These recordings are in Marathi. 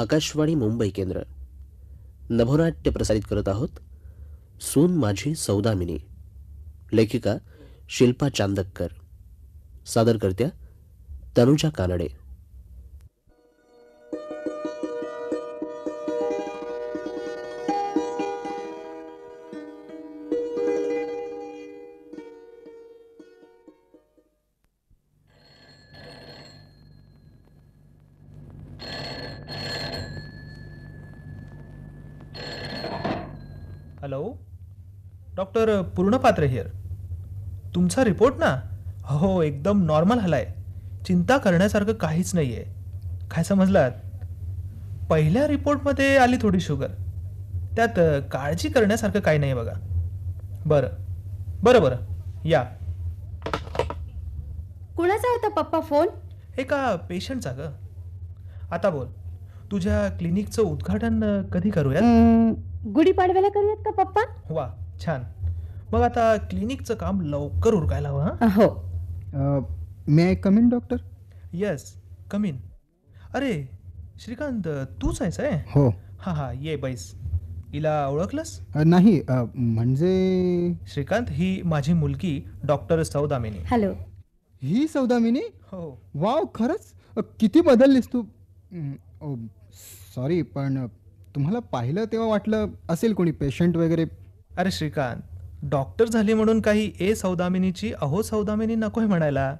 आकाशवाणी मुंबई केंद्र नभोनाट्य प्रसारित करत आहोत सून माझी सौदामिनी लेखिका शिल्पा चांदक्कर सादरकर्त्या तनुजा कानडे पूर्ण पात्र हिअर तुमचा रिपोर्ट ना हो एकदम नॉर्मल हलाय चिंता करण्यासारखं काहीच नाही आहे काय समजलात पहिल्या रिपोर्टमध्ये आली थोडी शुगर त्यात काळजी करण्यासारखं काही नाही बघा बरं बरं बरं या कुणाचा होता पप्पा फोन एका पेशंटचा ग आता बोल तुझ्या क्लिनिकचं उद्घाटन कधी करूयात गुढीपाडव्याला करूयात का पप्पा वा छान मग आता क्लिनिकचं काम लवकर उरकायला हवं हो may I come in doctor yes come in अरे श्रीकांत तूच आहेस आहे हो हा हा ये बाईस हिला ओळखलंस नाही म्हणजे श्रीकांत ही माझी मुलगी डॉक्टर सौदामिनी हॅलो ही सौदामिनी हो वाव खरंच किती बदललीस तू सॉरी पण तुम्हाला पाहिलं तेव्हा वाटलं असेल कोणी पेशंट वगैरे अरे श्रीकांत डॉक्टर झाली म्हणून काही ए सौदामिनीची अहो सौदामिनी नकोय म्हणायला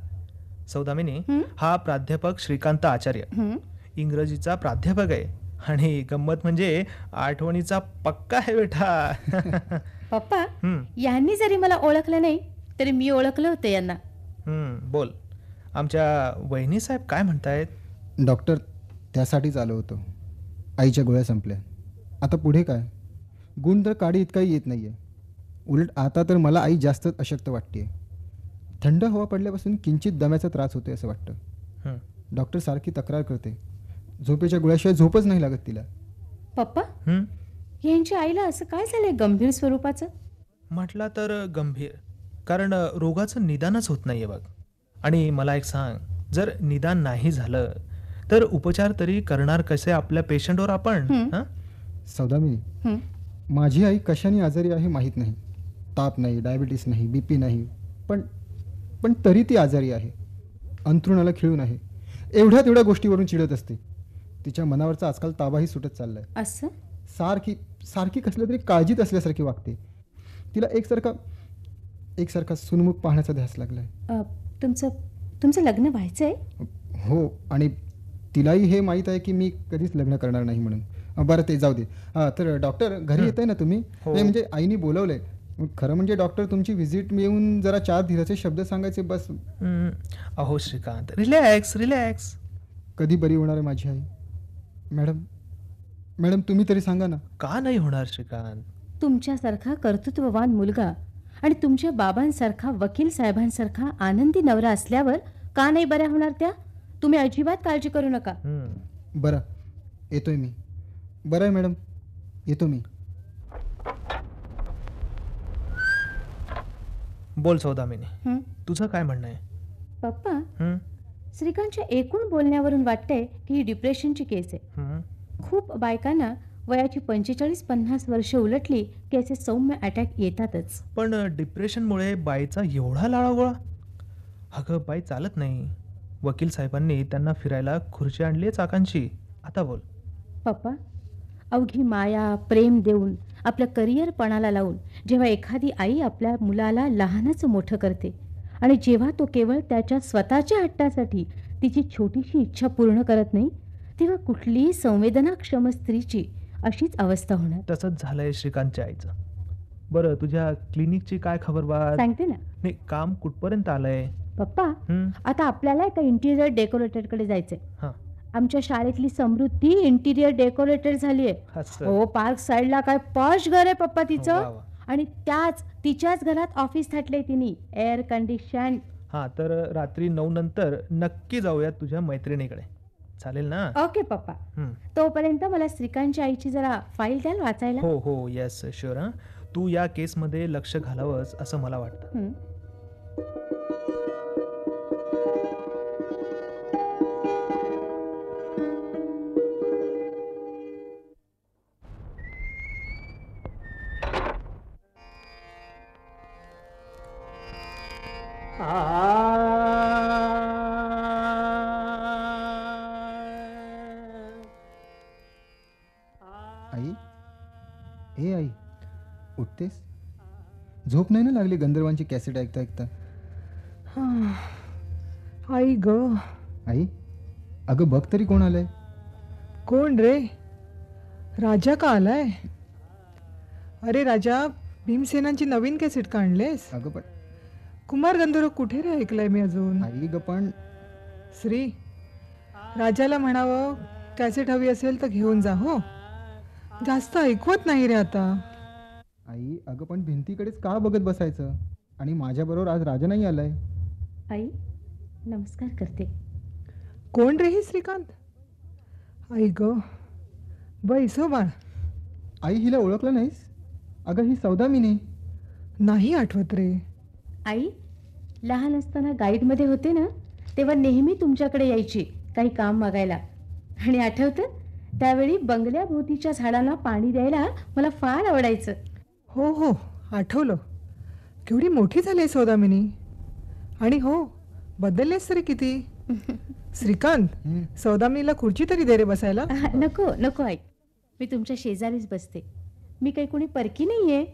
सौदामिनी हा प्राध्यापक श्रीकांत आचार्य इंग्रजीचा प्राध्यापक आहे आणि गंमत म्हणजे आठवणीचा पक्का आहे बेटा पप्पा यांनी जरी मला ओळखलं नाही तरी मी ओळखलं होते यांना बोल आमच्या वहिनी साहेब काय म्हणतायत डॉक्टर त्यासाठीच आलो होतो आईच्या गोळ्या संपल्या आता पुढे काय गुण तर काडी इतकाही येत नाहीये उलट आता तर मला आई जास्तच अशक्त वाटते थंड हवा पडल्यापासून किंचित दम्याचा त्रास होतोय असं वाटतं डॉक्टर सारखी तक्रार करते झोपेच्या गोळ्याशिवाय झोपच नाही लागत तिला पप्पा यांच्या आईला असं काय झालंय गंभीर स्वरूपाचं म्हटला तर गंभीर कारण रोगाचं निदानच होत नाहीये बघ आणि मला एक सांग जर निदान नाही झालं तर उपचार तरी करणार कसे आपल्या पेशंटवर आपण सौदामिनी माझी आई कशाने आजारी आहे माहीत नाही ताप नाही डायबिटीस नाही बी नाही पण पण तरी ती आजारी आहे अंथरुणाला खिळून आहे एवढ्या तेवढ्या गोष्टीवरून चिडत असते तिच्या मनावरचा आजकाल ताबाही सुटत चाललाय असं सारखी सारखी कसल्या तरी काळजीत असल्यासारखी वागते तिला एकसारखा एकसारखा सुनमुख पाहण्याचा ध्यास लागलाय तुमचं तुमचं लग्न व्हायचं आहे हो आणि तिलाही हे माहीत आहे की मी कधीच लग्न करणार नाही म्हणून बरं ते जाऊ दे तर डॉक्टर घरी येत आहे ना तुम्ही हो. म्हणजे आईने बोलवलंय खरं म्हणजे डॉक्टर तुमची व्हिजिट मिळून जरा चार धीराचे शब्द सांगायचे बस अहो श्रीकांत रिलॅक्स रिलॅक्स कधी बरी होणार आहे माझी आई मॅडम मॅडम तुम्ही तरी सांगा ना का नाही होणार श्रीकांत तुमच्यासारखा कर्तृत्ववान मुलगा आणि तुमच्या बाबांसारखा वकील साहेबांसारखा आनंदी नवरा असल्यावर का नाही बऱ्या होणार त्या तुम्ही अजिबात काळजी करू नका बरं येतोय मी बरं आहे मॅडम येतो मी बोल सौदामिनी तुझं काय म्हणणं आहे पप्पा श्रीकांतच्या एकूण बोलण्यावरून वाटतंय की ही डिप्रेशनची केस आहे खूप बायकांना वयाची पंचेचाळीस पन्नास वर्ष उलटली की असे सौम्य अटॅक येतातच पण डिप्रेशनमुळे बाईचा एवढा लाळागोळा अगं बाई चालत नाही वकील साहेबांनी त्यांना फिरायला खुर्ची आणली चाकांची आता बोल पप्पा अवघी माया प्रेम देऊन आपलं पणाला लावून जेव्हा एखादी आई आपल्या मुलाला लहानच मोठं करते आणि जेव्हा तो केवळ त्याच्या स्वतःच्या हट्टासाठी तिची छोटीशी इच्छा पूर्ण करत नाही तेव्हा कुठलीही संवेदनाक्षम स्त्रीची अशीच अवस्था होणार तसंच झालंय श्रीकांतच्या आईचं बरं तुझ्या क्लिनिकची काय खबर बा सांगते ना नाही काम कुठपर्यंत आलंय पप्पा आता आपल्याला एका इंटिरियर डेकोरेटर कडे जायचंय आमच्या शाळेतली समृद्धी इंटिरियर डेकोरेटर झाली आहे हो पार्क साईडला काय पॉश घर आहे पप्पा तिचं हो, आणि त्याच तिच्याच घरात ऑफिस थाटले तिने एअर कंडिशन हा तर रात्री नऊ नंतर नक्की जाऊया तुझ्या मैत्रिणीकडे चालेल ना ओके पप्पा तोपर्यंत मला श्रीकांतच्या आईची जरा फाईल द्याल वाचायला हो हो येस शुअर तू या केस मध्ये लक्ष घालावंस असं मला वाटतं आई ए आई उठतेस झोप नाही ना लागली गंधर्वांची कॅसेट ऐकता ऐकता आई ग आई अगं बघ तरी कोण आलंय कोण रे राजा का आलाय अरे राजा भीमसेनांची नवीन कॅसेट काढलेस अगं पण कुमार गंधर्व कुठे रे ऐकलाय मी अजून आई ग पण श्री राजाला म्हणावं कॅसेट हवी असेल तर घेऊन जा हो जास्त ऐकवत नाही रे आता आई अगं पण भिंतीकडेच का बघत बसायचं आणि माझ्याबरोबर आज राजा नाही आलाय आई नमस्कार करते कोण रे ही श्रीकांत आई ग सो बाळ आई हिला ओळखलं नाहीस अगं ही सौदामिनी नाही आठवत रे आई लहान असताना मध्ये होते ना तेव्हा नेहमी तुमच्याकडे यायची काही काम मागायला आणि आठवतं त्यावेळी बंगल्याभोवतीच्या झाडांना पाणी द्यायला मला फार आवडायचं हो हो आठवलं केवढी मोठी झाली आहे सौदामिनी आणि हो बदललेस तरी किती श्रीकांत सौदामिनीला खुर्ची तरी दे रे बसायला नको नको आई मी तुमच्या शेजारीच बसते मी काही कोणी परकी नाहीये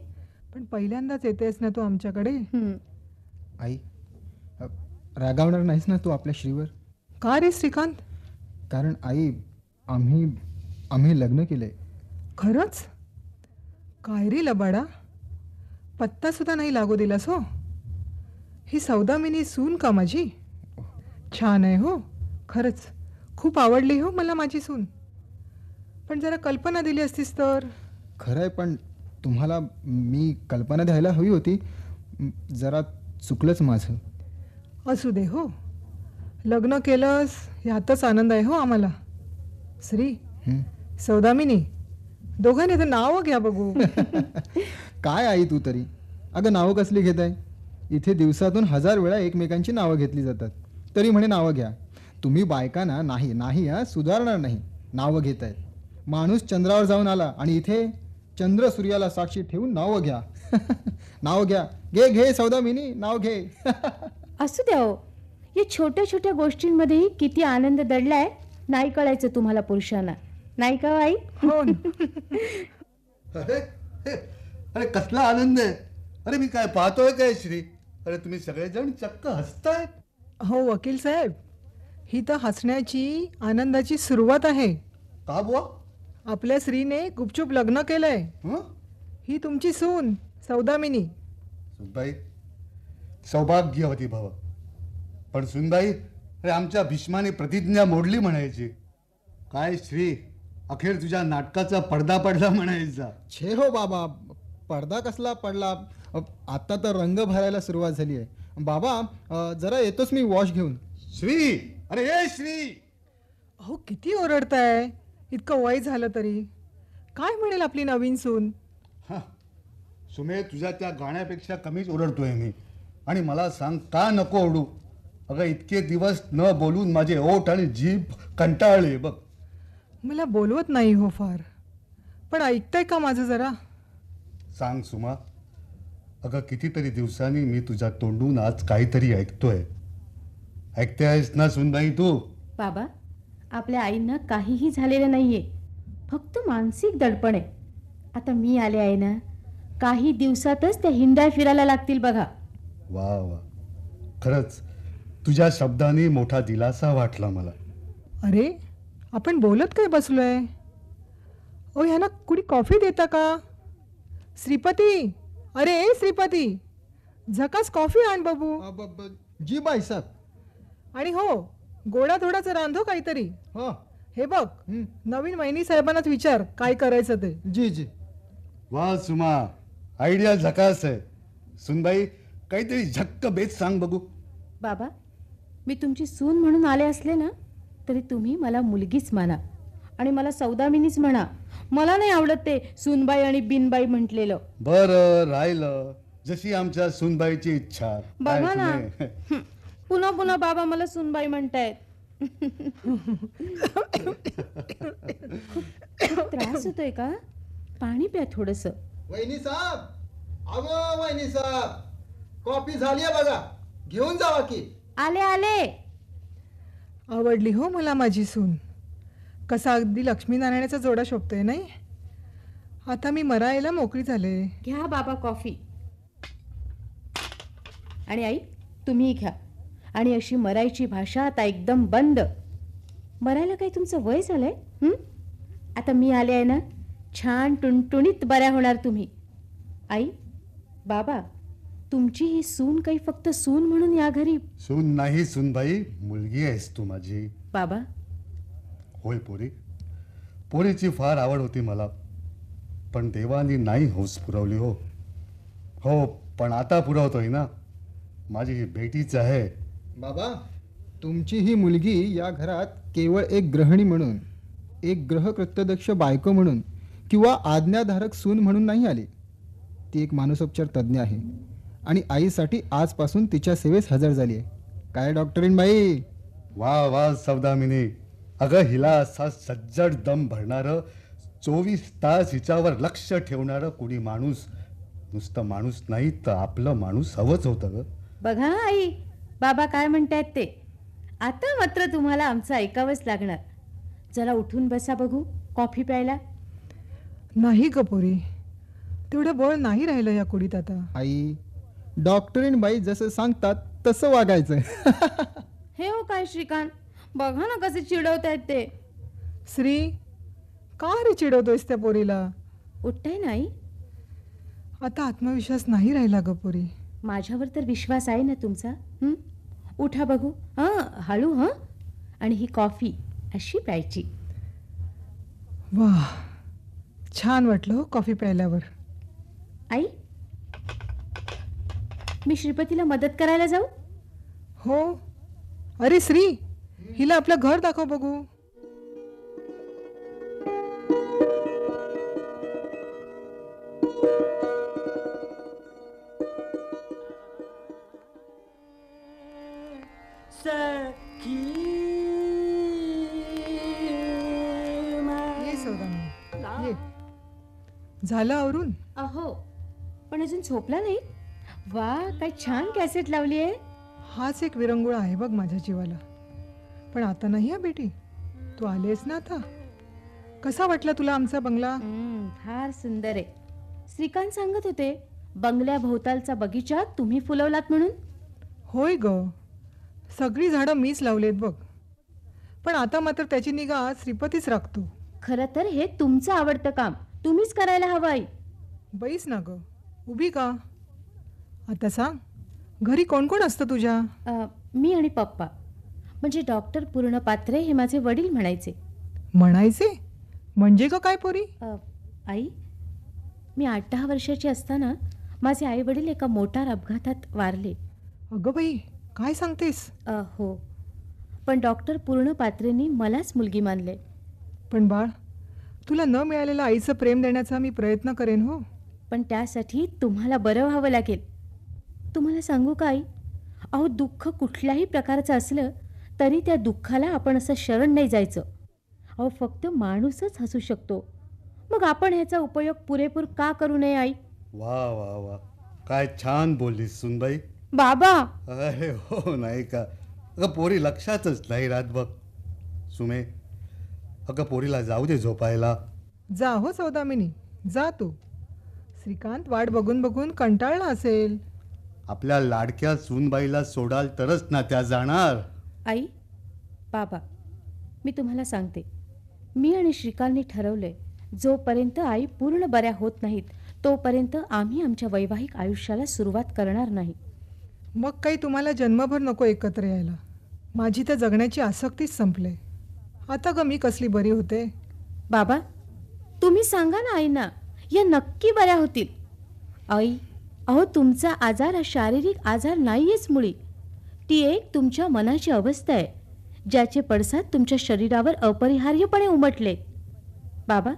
पण पहिल्यांदाच येतेस ना तू आमच्याकडे आई रागावणार नाहीस ना तू आपल्या श्रीवर का रे श्रीकांत कारण आई आम्ही आम्ही लग्न केले खरंच काय रे लबाडा सुद्धा नाही लागू दिलास हो ही सौदामिनी सून का माझी छान आहे हो खरंच खूप आवडली हो मला माझी सून पण जरा कल्पना दिली असतीस तर खरं आहे पण तुम्हाला मी कल्पना द्यायला हवी होती जरा चुकलंच माझं असू दे हो लग्न केलंस ह्यातच आनंद आहे हो आम्हाला श्री सौदामिनी दोघांनी तर नावं घ्या बघू काय आई तू तरी अगं नावं कसली घेत आहे इथे दिवसातून हजार वेळा एकमेकांची नावं घेतली जातात तरी म्हणे नावं घ्या तुम्ही बायकांना नाही नाही हा सुधारणार नाही नावं घेत आहेत माणूस चंद्रावर जाऊन आला आणि इथे चंद्र सूर्याला साक्षी ठेवून नावं घ्या नाव घ्या घे घे सौदामिनी नाव घे असू द्या हो या छोट्या छोट्या गोष्टींमध्येही किती आनंद दडलाय नाही कळायचं तुम्हाला पुरुषांना नाही का आई हो अरे कसला आनंद आहे अरे मी काय पाहतोय काय श्री अरे तुम्ही सगळेजण चक्क हसताय हो वकील साहेब ही तर हसण्याची आनंदाची सुरुवात आहे का बुवा आपल्या श्रीने गुपचूप लग्न केलंय हं? ही तुमची सून सौदामिनी सुनबाई सौभाग्य होती भावा पण सुनबाई अरे आमच्या भीष्माने प्रतिज्ञा मोडली म्हणायची काय श्री अखेर तुझ्या नाटकाचा पडदा पडला म्हणायचा छे हो बाबा पडदा कसला पडला आता तर रंग भरायला सुरुवात झाली आहे बाबा जरा येतोच मी वॉश घेऊन श्री अरे ए श्री अहो किती ओरडताय इतकं वय झालं तरी काय म्हणेल आपली नवीन सून हा, सुमे तुझ्या त्या गाण्यापेक्षा कमीच ओरडतोय मी आणि मला सांग का नको ओढू अगं इतके दिवस न बोलून माझे ओठ आणि जीभ कंटाळले बघ मला बोलवत नाही हो फार पण ऐकताय का माझं जरा सांग सुमा अगं कितीतरी दिवसांनी मी तुझ्या तोंडून आज काहीतरी ऐकतोय ऐकते आहेस ना सुन नाही तू बाबा आपल्या आईनं काहीही झालेलं नाहीये फक्त मानसिक दडपण आहे आता मी आले आहे ना काही दिवसातच त्या हिंडाय फिरायला लागतील बघा वा वा खरंच तुझ्या शब्दाने मोठा दिलासा वाटला मला अरे आपण बोलत काय बसलो आहे ओ ह्यांना कुणी कॉफी देता का श्रीपती अरे ए श्रीपती झकास कॉफी आण बाबू जी बाई साहेब आणि हो गोडा थोडाच रांधो काहीतरी हो हे बघ नवीन वहिनी साहेबांनाच विचार काय करायचं ते जी जी वा सुमा आयडिया झकास आहे सुनबाई काहीतरी झक्क बेच सांग बघू बाबा मी तुमची सून म्हणून आले असले ना तरी तुम्ही मला मुलगीच म्हणा आणि मला सौदामिनीच म्हणा मला नाही आवडत ते सुनबाई आणि बिनबाई म्हटलेलं बर राहिलं जशी आमच्या सुनबाईची इच्छा बघा ना पुन्हा पुन्हा बाबा मला सुनबाई म्हणतायत त्रास होतोय का पाणी प्या थोडस वहिनी साहेब अगो वहिनी साहेब कॉफी झाली बघा घेऊन जावा की आले आले आवडली हो मला माझी सून कसा अगदी लक्ष्मीनारायणाचा जोडा शोभतोय नाही आता मी मरायला मोकळी झाले घ्या बाबा कॉफी आणि आई तुम्ही घ्या आणि अशी मरायची भाषा आता एकदम बंद मरायला काही तुमचं वय झालंय आता मी आले आहे ना छान टुणटुणीत बऱ्या होणार तुम्ही आई बाबा तुमची ही सून काही फक्त सून म्हणून या घरी सून नाही सूनबाई मुलगी आहेस तू माझी बाबा होय पोरी पोरीची फार आवड होती मला पण देवानी नाही होस पुरवली हो हो पण आता पुरवतोय ना माझी ही बेटीच आहे बाबा तुमची ही मुलगी या घरात केवळ एक ग्रहणी म्हणून एक ग्रहकृत्यदक्ष बायको म्हणून किंवा आज्ञाधारक सून म्हणून नाही आली ती एक मानसोपचार तज्ज्ञ आहे आणि आईसाठी आजपासून तिच्या सेवेस हजर झाली आहे काय डॉक्टरीन बाई वा वा सौदामिनी अगं हिला असा सज्जड दम भरणारं चोवीस तास हिच्यावर लक्ष ठेवणारं कोणी माणूस नुसतं माणूस नाही तर आपलं माणूस हवंच होतं ग बघा आई बाबा काय म्हणतायत ते आता मात्र तुम्हाला आमचं ऐकावंच लागणार जरा उठून बसा बघू कॉफी प्यायला नाही कपोरी तेवढं बळ नाही राहिलं या कुडीत आता आई डॉक्टरीन बाई जसं सांगतात तसं वागायचं हे हो काय श्रीकांत बघा ना कसे आहेत ते श्री का रे चिडवतोयस त्या पोरीला ना नाही आता आत्मविश्वास नाही राहिला ग पोरी माझ्यावर तर विश्वास आहे ना तुमचा उठा बघू हां हळू हां आणि ही कॉफी अशी प्यायची वा छान वाटलं हो कॉफी प्यायल्यावर आई मी श्रीपतीला मदत करायला जाऊ हो अरे श्री हिला आपलं घर दाखव बघू ये झालं अरुण अहो पण अजून झोपला नाही वा काय छान कॅसेट लावली आहे हाच एक विरंगुळ आहे बघ माझ्या जीवाला पण आता नाही आहे बेटी तू आलेस ना आता कसा वाटला तुला आमचा बंगला फार सुंदर आहे श्रीकांत सांगत होते बंगल्या भोवतालचा बगीचा तुम्ही फुलवलात म्हणून होय ग सगळी झाडं मीच लावलेत बघ पण आता मात्र त्याची निगा श्रीपतीच राखतो खरं तर हे तुमचं आवडतं काम तुम्हीच करायला हवं आई बैस ना ग उभी का आता सांग घरी कोण कोण असतं तुझ्या मी आणि पप्पा म्हणजे डॉक्टर पूर्ण पात्रे हे माझे वडील म्हणायचे म्हणायचे म्हणजे ग काय पोरी आई मी आठ दहा वर्षाची असताना माझे आई वडील एका मोटार अपघातात वारले अगं बाई काय सांगतेस हो पण डॉक्टर पूर्ण पात्रेंनी मलाच मुलगी मानले पण बाळ तुला न मिळालेलं आईचं प्रेम देण्याचा मी प्रयत्न करेन हो पण त्यासाठी तुम्हाला बरं व्हावं लागेल तुम्हाला सांगू काय अहो दुःख कुठल्याही प्रकारचं असलं तरी त्या दुःखाला आपण असं शरण नाही जायचं अहो फक्त माणूसच हसू शकतो मग आपण ह्याचा उपयोग पुरेपूर का करू नये आई वा वा वा काय छान बोललीस सुनबाई बाबा अरे हो नाही का अगं पोरी लक्षातच नाही राहत बघ सुमे अगं पोरीला जाऊ दे झोपायला जा हो सौदामिनी जा तू श्रीकांत वाट बघून बघून कंटाळला असेल आपल्या लाडक्या सूनबाईला सोडाल तरच ना त्या जाणार आई बाबा मी तुम्हाला सांगते मी आणि श्रीकांतने ठरवलंय जोपर्यंत आई पूर्ण बऱ्या होत नाहीत तोपर्यंत आम्ही आमच्या वैवाहिक आयुष्याला सुरुवात करणार नाही मग काही तुम्हाला जन्मभर नको एकत्र यायला माझी तर जगण्याची आसक्तीच संपले आता ग मी कसली बरी होते बाबा तुम्ही सांगा ना आईना या नक्की बऱ्या होतील आई अहो तुमचा आजार हा शारीरिक आजार नाहीयेच मुळी ती एक तुमच्या मनाची अवस्था आहे ज्याचे पडसाद तुमच्या शरीरावर अपरिहार्यपणे उमटले बाबा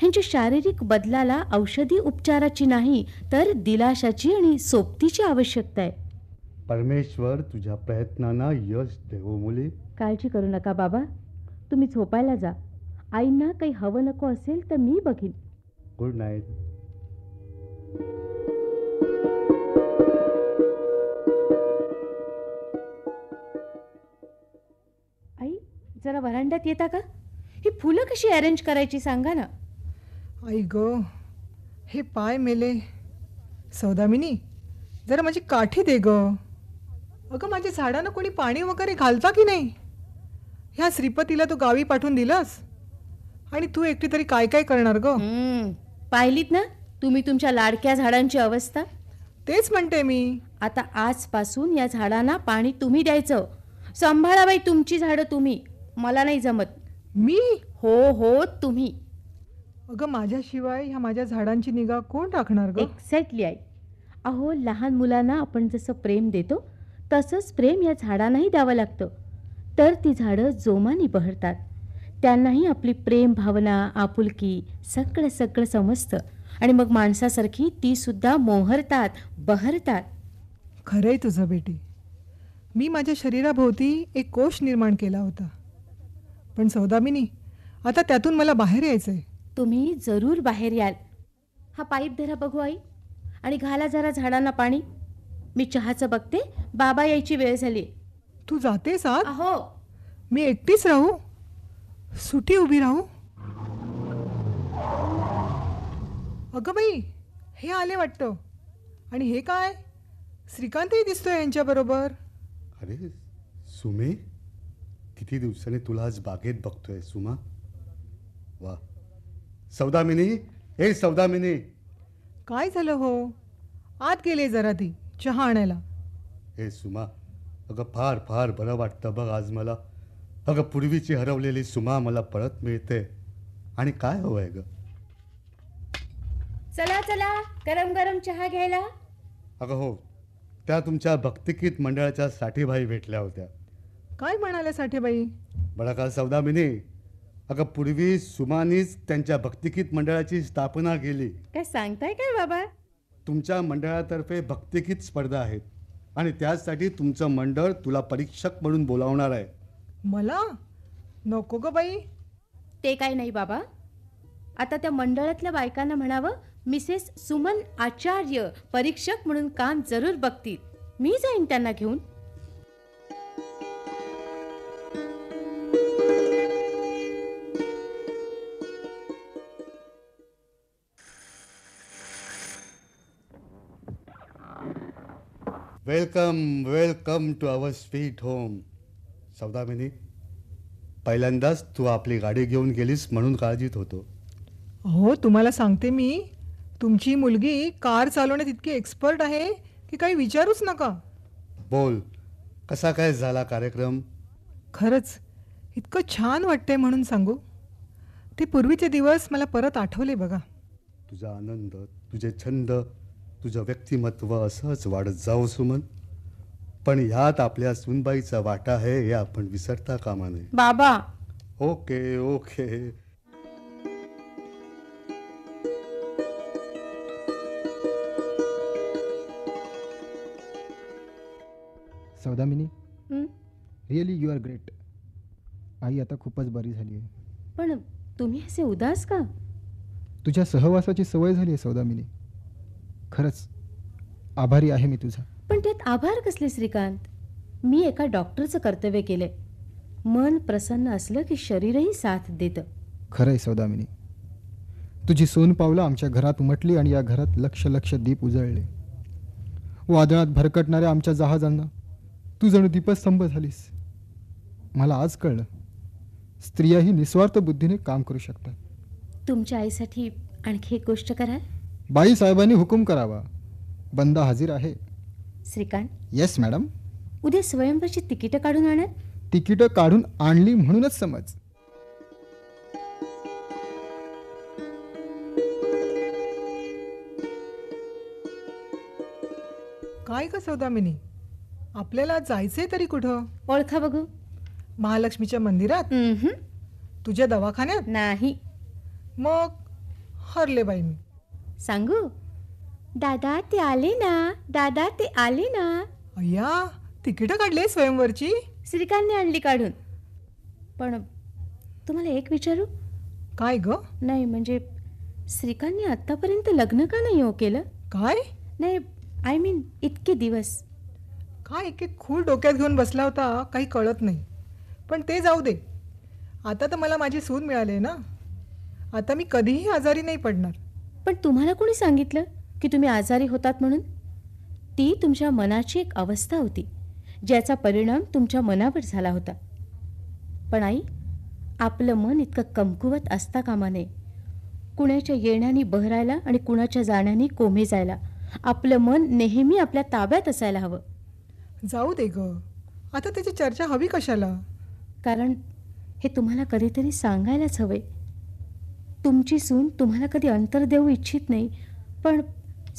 ह्यांच्या शारीरिक बदलाला औषधी उपचाराची नाही तर दिलाशाची आणि सोबतीची आवश्यकता आहे परमेश्वर तुझ्या प्रयत्नांना यश देवो मुली काळजी करू नका बाबा तुम्ही झोपायला जा आईंना काही हवं नको असेल तर मी बघीन गुड नाईट जरा वरांड्यात येता का ही फुलं कशी अरेंज करायची सांगा ना आई ग हे पाय मेले सौदामिनी जरा माझी काठी दे ग अगं माझ्या झाडांना कोणी पाणी वगैरे घालता की नाही ह्या श्रीपतीला तू गावी पाठवून दिलस आणि तू एकटी तरी काय काय करणार ग पाहिलीत ना तुम्ही तुमच्या लाडक्या झाडांची अवस्था तेच म्हणते मी आता आजपासून या झाडांना पाणी तुम्ही द्यायचं सांभाळा बाई तुमची झाडं तुम्ही मला नाही जमत मी हो हो तुम्ही अगं माझ्याशिवाय ह्या माझ्या झाडांची निगा कोण राखणार ग एक्झॅक्टली आई अहो लहान मुलांना आपण जसं प्रेम देतो तसंच प्रेम या झाडांनाही द्यावं लागतं तर ती झाडं जोमाने बहरतात त्यांनाही आपली प्रेम भावना आपुलकी सगळं सगळं समजतं आणि मग माणसासारखी ती सुद्धा मोहरतात बहरतात खरंय तुझं बेटी मी माझ्या शरीराभोवती एक कोश निर्माण केला होता पण सौदामिनी आता त्यातून मला बाहेर यायचंय तुम्ही जरूर बाहेर याल हा पाईप धरा बघू आई आणि घाला जरा झाडांना पाणी मी चहाचं बघते बाबा यायची वेळ झाली तू जातेस आत हो मी एकटीच राहू सुटी उभी राहू अगं बाई हे आले वाटतं आणि हे काय श्रीकांतही दिसतोय यांच्याबरोबर अरे सुमे किती दिवसाने तुला आज बागेत बघतोय सुमा वा सौदामिनी ए सौदामिनी काय झालं हो आत गेले जरा ती चहा आणायला ए सुमा अगं फार फार बरं वाटतं बघ आज मला अगं पूर्वीची हरवलेली सुमा मला परत मिळते आणि काय हवंय ग चला चला गरम गरम चहा घ्यायला अगं हो त्या तुमच्या भक्तिकीत मंडळाच्या साठीभाई भेटल्या होत्या काय म्हणाल्या साठेबाई बळाकाल सौदामिनी अगं पूर्वी सुमानीच त्यांच्या भक्तिकीत मंडळाची स्थापना केली काय सांगताय काय बाबा तुमच्या मंडळातर्फे भक्तिकीत स्पर्धा आहेत आणि त्यासाठी तुमचं मंडळ तुला परीक्षक म्हणून बोलावणार आहे मला नको ग बाई ते काय नाही बाबा आता त्या मंडळातल्या बायकांना म्हणावं मिसेस सुमन आचार्य परीक्षक म्हणून काम जरूर बघतील मी जाईन त्यांना घेऊन welcome welcome to our sweet home Saudamini पहिल्यांदाच तू आपली गाडी घेऊन गेलीस म्हणून काळजीत होतो हो तुम्हाला सांगते मी तुमची मुलगी कार चालवण्यात इतकी एक्सपर्ट आहे की काही विचारूच नका बोल कसा काय झाला कार्यक्रम खरंच इतकं छान वाटतंय म्हणून सांगू ते पूर्वीचे दिवस मला परत आठवले बघा तुझा आनंद तुझे छंद तुझं व्यक्तिमत्व असंच वाढत जाऊ सुमन पण ह्यात आपल्या सुनबाईचा वाटा आहे हे आपण विसरता कामा नये बाबा okay okay Saudamini really you are great आई आता खूपच बरी झाली आहे पण तुम्ही असे उदास का तुझ्या सहवासाची सवय झाली आहे सौदामिनी खरंच आभारी आहे मी तुझा पण त्यात आभार कसले श्रीकांत मी एका डॉक्टरचं कर्तव्य केले मन प्रसन्न असलं की शरीरही साथ देतं खरंय सौदामिनी तुझी सोन पावलं आमच्या घरात उमटली आणि या घरात लक्ष लक्ष दीप उजळले वादळात भरकटणाऱ्या आमच्या जहाजांना तू जणू दीपस्तंभ झालीस मला आज कळलं स्त्रियाही निस्वार्थ बुद्धीने काम करू शकतात तुमच्या आईसाठी आणखी एक गोष्ट कराल बाई साहेबांनी हुकूम करावा बंदा हजर आहे श्रीकांत येस मॅडम उद्या स्वयंवरची तिकीट काढून आणत तिकीट काढून आणली म्हणूनच समज काय सौदा सौदामिनी आपल्याला जायचंय तरी कुठं ओळखा बघू महालक्ष्मीच्या मंदिरात तुझ्या दवाखान्यात नाही मग हरले बाई मी सांगू दादा ते आले ना दादा ते आले ना अय्या तिकीट काढले स्वयंवरची श्रीकांतने आणली काढून पण तुम्हाला एक विचारू काय ग नाही म्हणजे श्रीकांतने आतापर्यंत लग्न का नाही हो केलं काय नाही आय मीन इतके दिवस काय एक एक खूळ डोक्यात घेऊन बसला होता काही कळत नाही पण ते जाऊ दे आता तर मला माझी सून मिळाली ना आता मी कधीही आजारी नाही पडणार पण तुम्हाला कोणी सांगितलं की तुम्ही आजारी होतात म्हणून ती तुमच्या मनाची एक अवस्था होती ज्याचा परिणाम तुमच्या मनावर झाला होता पण आई आपलं मन इतकं कमकुवत असता कामा नये कुणाच्या येण्याने बहरायला आणि कुणाच्या जाण्याने कोमे जायला आपलं मन नेहमी आपल्या ताब्यात असायला हवं जाऊ दे ग आता त्याची चर्चा हवी कशाला कारण हे तुम्हाला कधीतरी सांगायलाच हवे तुमची सून तुम्हाला कधी अंतर देऊ इच्छित नाही पण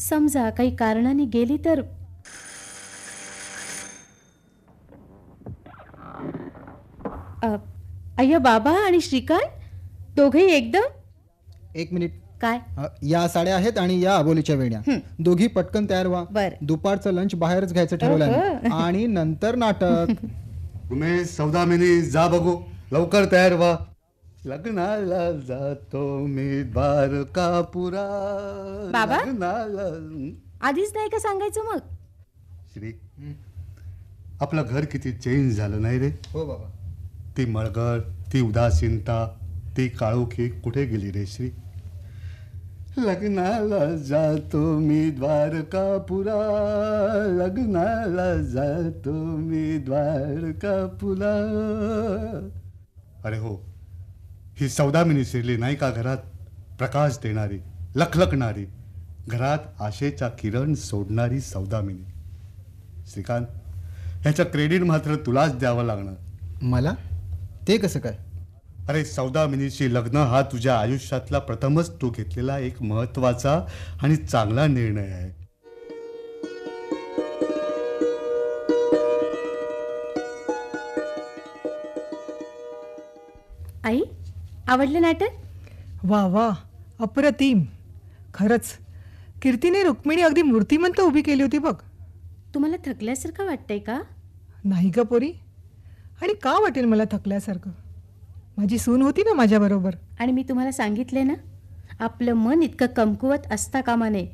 समजा काही कारणाने गेली तर अय्य बाबा आणि श्रीकांत दोघे एकदम एक मिनिट काय या साड्या आहेत आणि या अबोलीच्या वेण्या दोघी पटकन तयार व्हा दुपारचं लंच बाहेरच घ्यायचं ठरवलं आणि नंतर नाटक तुम्ही चौदा मिनी जा बघू लवकर तयार व्हा लग्नाला जातो मी द्वारकापुरा बाबा? लग्नाला आधीच नाही का सांगायचं मग श्री आपलं घर किती चेंज झालं नाही रे हो बाबा ती मळगळ ती उदासीनता ती काळोखी कुठे गेली रे श्री लग्नाला जातो मी द्वारकापुरा लग्नाला जातो मी पुरा अरे हो ही सौदामिनी शिरली नाही का घरात प्रकाश देणारी लखलखणारी घरात आशेचा किरण सोडणारी सौदामिनी श्रीकांत ह्याचं क्रेडिट मात्र तुलाच द्यावं लागणार मला ते कसं काय अरे सौदामिनीशी लग्न हा तुझ्या आयुष्यातला प्रथमच तू घेतलेला एक महत्त्वाचा आणि चांगला निर्णय आहे आवडलं नाटक वा वा अप्रतिम खरंच कीर्तीने रुक्मिणी अगदी मूर्तिमंत उभी केली होती बघ तुम्हाला थकल्यासारखं वाटतंय का नाही का पोरी आणि का वाटेल मला थकल्यासारखं माझी सून होती ना माझ्याबरोबर आणि मी तुम्हाला सांगितले ना आपलं मन इतकं कमकुवत असता कामा नये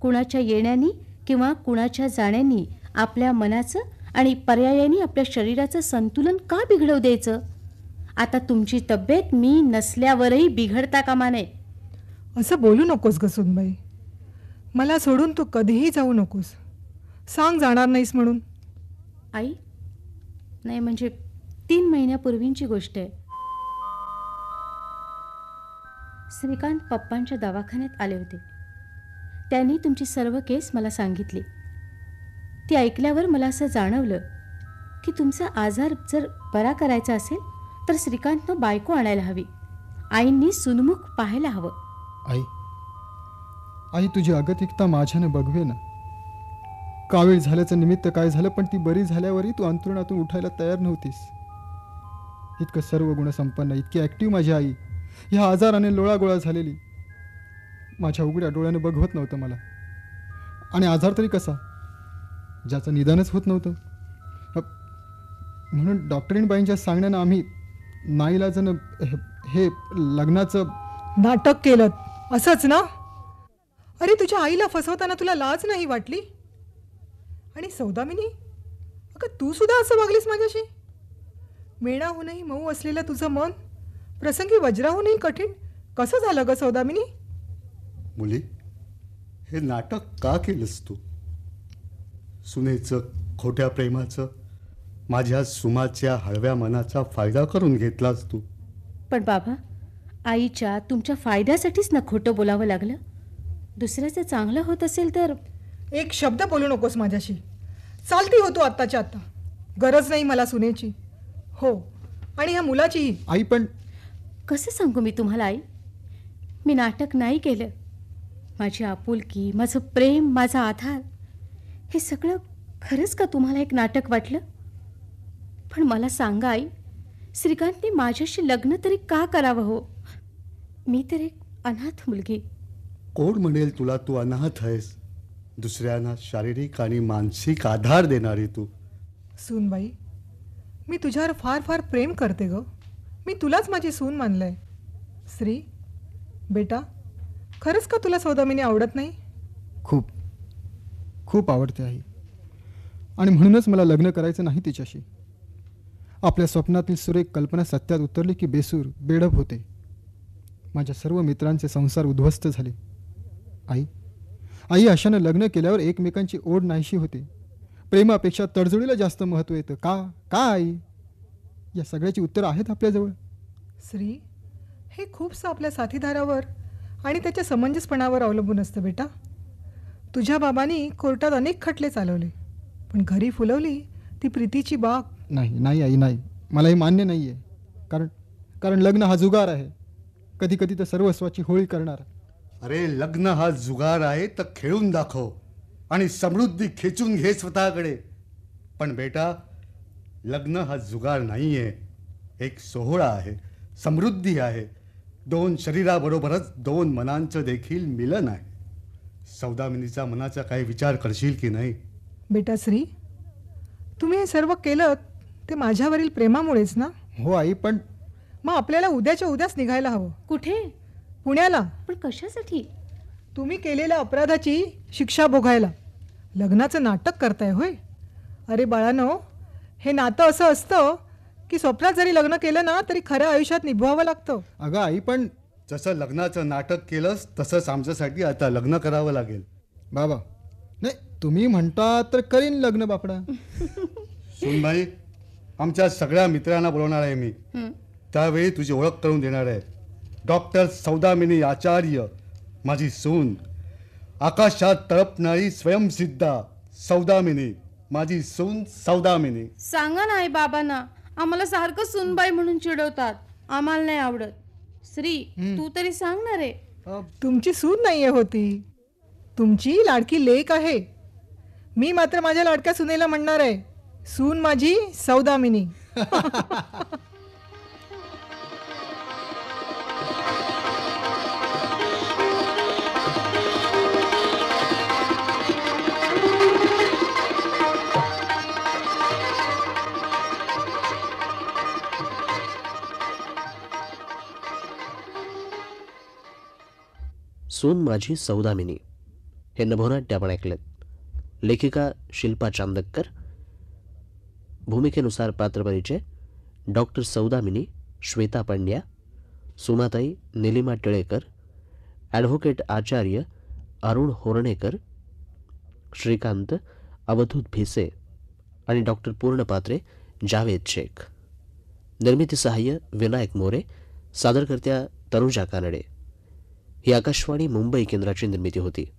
कुणाच्या येण्याने किंवा कुणाच्या जाण्यानी आपल्या मनाचं आणि पर्यायाने आपल्या शरीराचं संतुलन का बिघडव द्यायचं आता तुमची तब्येत मी नसल्यावरही बिघडता कामा नये असं बोलू नकोस ग मला सोडून तू कधीही जाऊ नकोस सांग जाणार नाहीस म्हणून आई नाही म्हणजे तीन महिन्यापूर्वींची गोष्ट आहे श्रीकांत पप्पांच्या दवाखान्यात आले होते त्यांनी तुमची सर्व केस मला सांगितली ती ऐकल्यावर मला असं जाणवलं की तुमचा आजार जर बरा करायचा असेल तर श्रीकांतनं बायको आणायला हवी आईंनी सुनमुख पाहायला हवं आई आई तुझी अगतिकता माझ्याने बघवे ना कावीळ झाल्याचं निमित्त काय झालं पण ती बरी झाल्यावरही तू अंतरुणातून उठायला तयार नव्हतीस इतकं सर्व गुणसंपन्न इतकी ॲक्टिव्ह माझी आई ह्या आजाराने लोळागोळा झालेली माझ्या उघड्या डोळ्याने बघवत नव्हतं मला आणि आजार तरी कसा ज्याचं निदानच होत नव्हतं म्हणून बाईंच्या सांगण्यानं आम्ही नाईलाजन हे लग्नाचं नाटक केलं असंच ना अरे तुझ्या आईला फसवताना तुला लाज नाही वाटली आणि सौदामिनी अगं तू सुद्धा असं वागलीस माझ्याशी मेणाहूनही मऊ असलेलं तुझं मन प्रसंगी वज्राहूनही कठीण कसं झालं ग सौदामिनी मुली हे नाटक का केलंस तू सुनेचं खोट्या प्रेमाचं माझ्या सुमाच्या हळव्या मनाचा फायदा करून घेतलास तू पण बाबा आईच्या तुमच्या फायद्यासाठीच ना खोटं बोलावं लागलं दुसऱ्याचं चांगलं होत असेल तर एक शब्द बोलू नकोस माझ्याशी चालती होतो आत्ताच्या आत्ता गरज नाही मला सुनेची हो आणि ह्या मुलाची आई पण कसं सांगू मी तुम्हाला आई मी नाटक नाही केलं माझी आपुलकी माझं प्रेम माझा आधार हे सगळं खरंच का तुम्हाला एक नाटक वाटलं पण मला सांगा आई श्रीकांतने माझ्याशी लग्न तरी का करावं हो मी तर एक अनाथ मुलगी कोण म्हणेल तुला तू अनाथ आहेस दुसऱ्यांना शारीरिक आणि मानसिक आधार देणारी तू सूनबाई मी तुझ्यावर फार फार प्रेम करते ग मी तुलाच माझी सून मानलंय श्री बेटा खरंच का तुला सौदामिनी आवडत नाही खूप खूप आवडते आई आणि म्हणूनच मला लग्न करायचं नाही तिच्याशी आपल्या स्वप्नातील सुरेख कल्पना सत्यात उतरली की बेसूर बेडप होते माझ्या सर्व मित्रांचे संसार उद्ध्वस्त झाले आई आई अशानं लग्न केल्यावर एकमेकांची ओढ नाहीशी होते प्रेमापेक्षा तडजोडीला जास्त महत्त्व येतं का का आई या सगळ्याची उत्तरं आहेत आपल्याजवळ श्री हे खूपसं आपल्या साथीदारावर आणि त्याच्या समंजसपणावर अवलंबून असतं बेटा तुझ्या बाबांनी कोर्टात अनेक खटले चालवले पण घरी फुलवली ती प्रीतीची बाग नाही नाही आई नाही मला हे मान्य नाही आहे कारण कारण लग्न हा जुगार आहे कधी कधी तर सर्वस्वाची होळी करणार अरे लग्न हा जुगार आहे तर खेळून दाखव आणि समृद्धी खेचून घे स्वतःकडे पण बेटा लग्न हा जुगार नाही आहे एक सोहळा आहे समृद्धी आहे दोन शरीराबरोबरच दोन मनांचं देखील मिलन आहे सौदामिनीचा मनाचा काही विचार करशील की नाही बेटा श्री तुम्ही हे सर्व केलं ते माझ्यावरील प्रेमामुळेच ना हो आई पण मग आपल्याला उद्याच्या उद्याच निघायला हवं कुठे पुण्याला पण कशासाठी तुम्ही केलेल्या अपराधाची शिक्षा भोगायला लग्नाचं नाटक करताय होय अरे बाळानो हे नातं असं असतं की स्वप्नात जरी लग्न केलं ना तरी खऱ्या आयुष्यात निभवावं लागतं अगं आई पण जसं लग्नाचं नाटक केलंस तसंच आमच्यासाठी आता लग्न करावं लागेल बाबा नाही तुम्ही म्हणता तर करीन लग्न बापडा सुनबाई आमच्या सगळ्या मित्रांना बोलवणार आहे मी त्यावेळी तुझी ओळख करून देणार आहे डॉक्टर सौदामिनी आचार्य माझी सून आकाशात तळपणारी स्वयंसिद्धा सौदामिनी माझी सून सौदामिनी सांगा ना आई बाबांना आम्हाला सारखं सूनबाई म्हणून चिडवतात आम्हाला नाही आवडत श्री तू तरी सांगणार आहे तुमची सून नाहीये होती तुमची लाडकी लेक आहे मी मात्र माझ्या लाडक्या सुनेला म्हणणार आहे सून माझी सौदामिनी सून माझी सौदामिनी हे नभोनाट्य आपण ऐकलेत लेखिका शिल्पा चांदकर भूमिकेनुसार पात्र परिचय डॉक्टर सौदामिनी श्वेता पांड्या सुमाताई निलिमा टिळेकर ॲडव्होकेट आचार्य अरुण होरणेकर श्रीकांत अवधूत भिसे आणि डॉक्टर पूर्णपात्रे जावेद शेख निर्मिती सहाय्य विनायक मोरे सादरकर्त्या तनुजा कानडे ही आकाशवाणी मुंबई केंद्राची निर्मिती होती